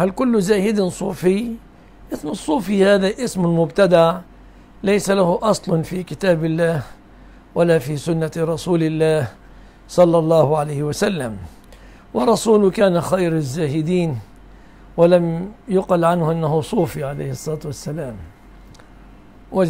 هل كل زاهد صوفي اسم الصوفي هذا اسم مبتدع ليس له أصل في كتاب الله ولا في سنة رسول الله صلى الله عليه وسلم ورسول كان خير الزاهدين ولم يقل عنه أنه صوفي عليه الصلاة والسلام